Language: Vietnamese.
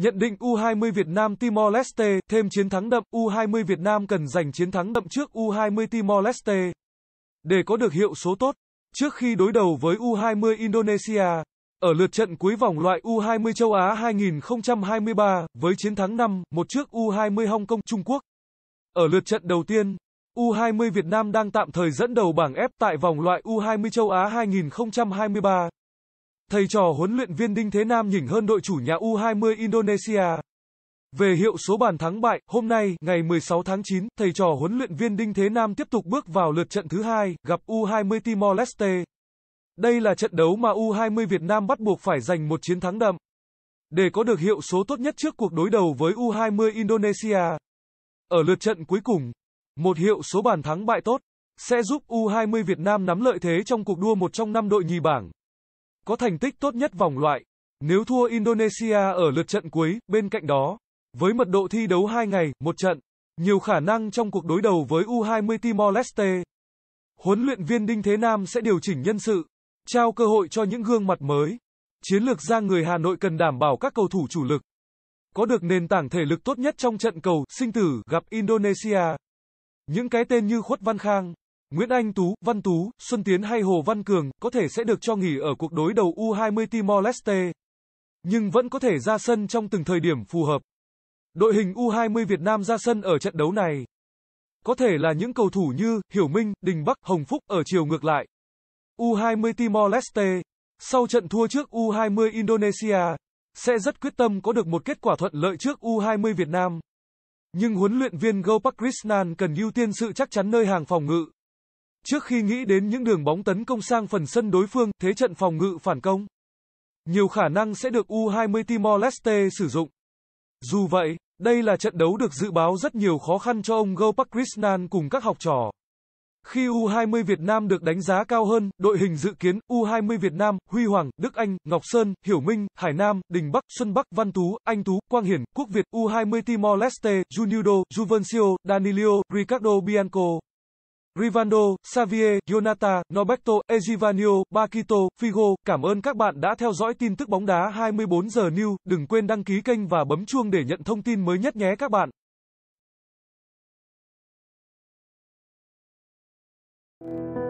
Nhận định U20 Việt Nam Timor-Leste thêm chiến thắng đậm, U20 Việt Nam cần giành chiến thắng đậm trước U20 Timor-Leste. Để có được hiệu số tốt, trước khi đối đầu với U20 Indonesia, ở lượt trận cuối vòng loại U20 châu Á 2023, với chiến thắng 5-1 trước U20 Hong Kong Trung Quốc. Ở lượt trận đầu tiên, U20 Việt Nam đang tạm thời dẫn đầu bảng F tại vòng loại U20 châu Á 2023 thầy trò huấn luyện viên Đinh Thế Nam nhỉnh hơn đội chủ nhà U20 Indonesia. Về hiệu số bàn thắng bại, hôm nay, ngày 16 tháng 9, thầy trò huấn luyện viên Đinh Thế Nam tiếp tục bước vào lượt trận thứ hai, gặp U20 Timor-Leste. Đây là trận đấu mà U20 Việt Nam bắt buộc phải giành một chiến thắng đậm. Để có được hiệu số tốt nhất trước cuộc đối đầu với U20 Indonesia. Ở lượt trận cuối cùng, một hiệu số bàn thắng bại tốt, sẽ giúp U20 Việt Nam nắm lợi thế trong cuộc đua một trong năm đội nhì bảng có thành tích tốt nhất vòng loại. Nếu thua Indonesia ở lượt trận cuối, bên cạnh đó, với mật độ thi đấu 2 ngày, một trận, nhiều khả năng trong cuộc đối đầu với U20 Timor-Leste, huấn luyện viên Đinh Thế Nam sẽ điều chỉnh nhân sự, trao cơ hội cho những gương mặt mới. Chiến lược gia người Hà Nội cần đảm bảo các cầu thủ chủ lực có được nền tảng thể lực tốt nhất trong trận cầu sinh tử gặp Indonesia. Những cái tên như Khuất Văn Khang, Nguyễn Anh Tú, Văn Tú, Xuân Tiến hay Hồ Văn Cường có thể sẽ được cho nghỉ ở cuộc đối đầu U20 Timor-Leste, nhưng vẫn có thể ra sân trong từng thời điểm phù hợp. Đội hình U20 Việt Nam ra sân ở trận đấu này có thể là những cầu thủ như Hiểu Minh, Đình Bắc, Hồng Phúc ở chiều ngược lại. U20 Timor-Leste sau trận thua trước U20 Indonesia sẽ rất quyết tâm có được một kết quả thuận lợi trước U20 Việt Nam. Nhưng huấn luyện viên Gopak Krishnan cần ưu tiên sự chắc chắn nơi hàng phòng ngự. Trước khi nghĩ đến những đường bóng tấn công sang phần sân đối phương, thế trận phòng ngự phản công, nhiều khả năng sẽ được U20 Timor-Leste sử dụng. Dù vậy, đây là trận đấu được dự báo rất nhiều khó khăn cho ông Gopakrishnan cùng các học trò. Khi U20 Việt Nam được đánh giá cao hơn, đội hình dự kiến U20 Việt Nam, Huy Hoàng, Đức Anh, Ngọc Sơn, Hiểu Minh, Hải Nam, Đình Bắc, Xuân Bắc, Văn Tú, Anh Tú, Quang Hiển, Quốc Việt, U20 Timor-Leste, Junildo, Juvencio, Danilio, Ricardo Bianco. Rivando, Xavier, Jonata, Norberto, Egivanio, Bakito, Figo. Cảm ơn các bạn đã theo dõi tin tức bóng đá 24 giờ new. Đừng quên đăng ký kênh và bấm chuông để nhận thông tin mới nhất nhé các bạn. Thank you.